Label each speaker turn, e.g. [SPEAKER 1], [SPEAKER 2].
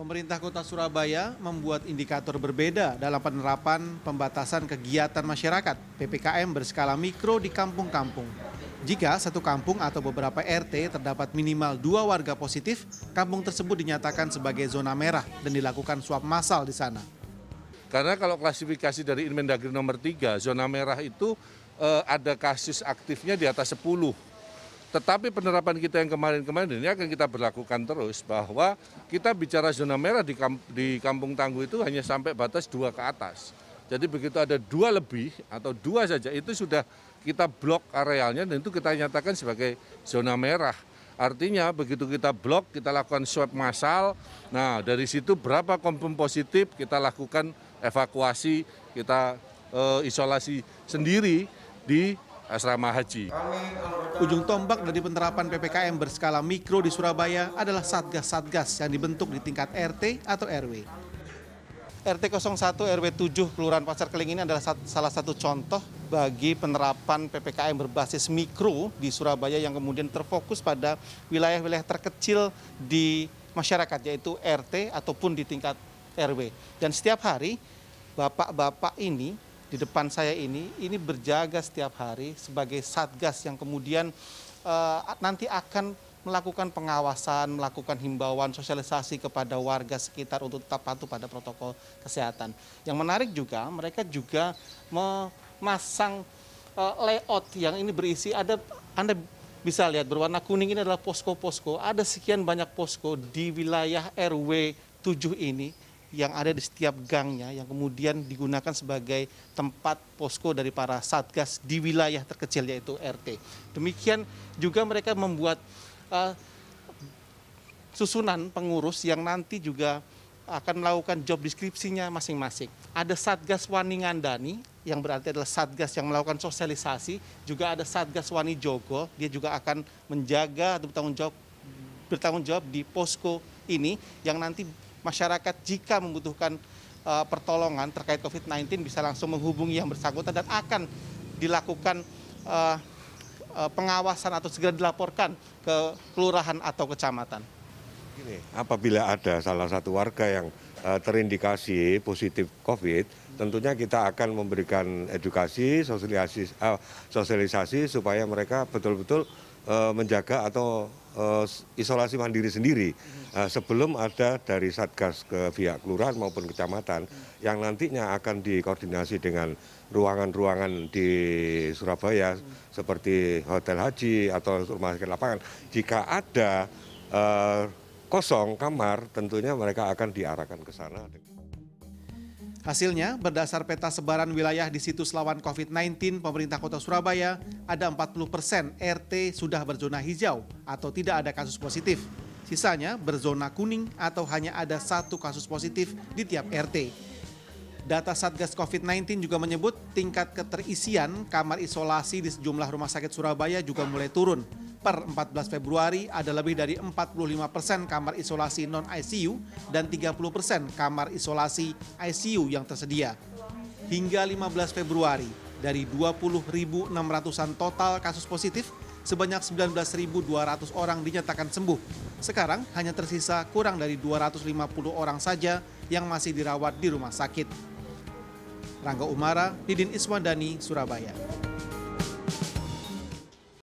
[SPEAKER 1] Pemerintah Kota Surabaya membuat indikator berbeda dalam penerapan pembatasan kegiatan masyarakat PPKM berskala mikro di kampung-kampung. Jika satu kampung atau beberapa RT terdapat minimal dua warga positif, kampung tersebut dinyatakan sebagai zona merah dan dilakukan swab massal di sana.
[SPEAKER 2] Karena kalau klasifikasi dari Dagri nomor 3, zona merah itu eh, ada kasus aktifnya di atas 10 tetapi penerapan kita yang kemarin-kemarin ini akan kita berlakukan terus bahwa kita bicara zona merah di, kamp di Kampung Tangguh itu hanya sampai batas dua ke atas. Jadi begitu ada dua lebih atau dua saja itu sudah kita blok arealnya dan itu kita nyatakan sebagai zona merah. Artinya begitu kita blok, kita lakukan swab massal. Nah dari situ berapa kompon positif kita lakukan evakuasi, kita e, isolasi sendiri di asrama haji.
[SPEAKER 1] Ujung tombak dari penerapan PPKM berskala mikro di Surabaya adalah satgas-satgas yang dibentuk di tingkat RT atau RW. RT 01 RW 7 Kelurahan Pasar Keling ini adalah salah satu contoh bagi penerapan PPKM berbasis mikro di Surabaya yang kemudian terfokus pada wilayah-wilayah terkecil di masyarakat yaitu RT ataupun di tingkat RW. Dan setiap hari bapak-bapak ini di depan saya ini, ini berjaga setiap hari sebagai satgas yang kemudian uh, nanti akan melakukan pengawasan, melakukan himbauan, sosialisasi kepada warga sekitar untuk tetap patuh pada protokol kesehatan. Yang menarik juga, mereka juga memasang uh, layout yang ini berisi ada Anda bisa lihat berwarna kuning ini adalah posko-posko. Ada sekian banyak posko di wilayah RW 7 ini yang ada di setiap gangnya yang kemudian digunakan sebagai tempat posko dari para satgas di wilayah terkecil yaitu RT. Demikian juga mereka membuat uh, susunan pengurus yang nanti juga akan melakukan job deskripsinya masing-masing. Ada Satgas Ngandani, yang berarti adalah Satgas yang melakukan sosialisasi, juga ada Satgas Wani Jogo, dia juga akan menjaga atau bertanggung jawab bertanggung jawab di posko ini yang nanti masyarakat jika membutuhkan uh, pertolongan terkait COVID-19 bisa langsung menghubungi yang bersangkutan dan akan dilakukan uh, pengawasan atau segera dilaporkan ke kelurahan atau kecamatan.
[SPEAKER 3] Gini, apabila ada salah satu warga yang uh, terindikasi positif COVID, tentunya kita akan memberikan edukasi, sosialisasi, uh, sosialisasi supaya mereka betul-betul Eh, menjaga atau eh, isolasi mandiri sendiri hmm. nah, sebelum ada dari satgas ke pihak kelurahan maupun kecamatan hmm. yang nantinya akan dikoordinasi dengan ruangan-ruangan di Surabaya hmm. seperti hotel haji atau rumah sakit lapangan jika ada eh, kosong kamar tentunya mereka akan diarahkan ke sana.
[SPEAKER 1] Hasilnya, berdasar peta sebaran wilayah di situs lawan COVID-19 pemerintah kota Surabaya, ada 40 persen RT sudah berzona hijau atau tidak ada kasus positif. Sisanya berzona kuning atau hanya ada satu kasus positif di tiap RT. Data Satgas COVID-19 juga menyebut tingkat keterisian kamar isolasi di sejumlah rumah sakit Surabaya juga mulai turun. Per 14 Februari ada lebih dari 45% persen kamar isolasi non-ICU dan 30% persen kamar isolasi ICU yang tersedia. Hingga 15 Februari, dari 20.600-an total kasus positif, sebanyak 19.200 orang dinyatakan sembuh. Sekarang hanya tersisa kurang dari 250 orang saja yang masih dirawat di rumah sakit. Rangga Umara, Didin Iswandani, Surabaya.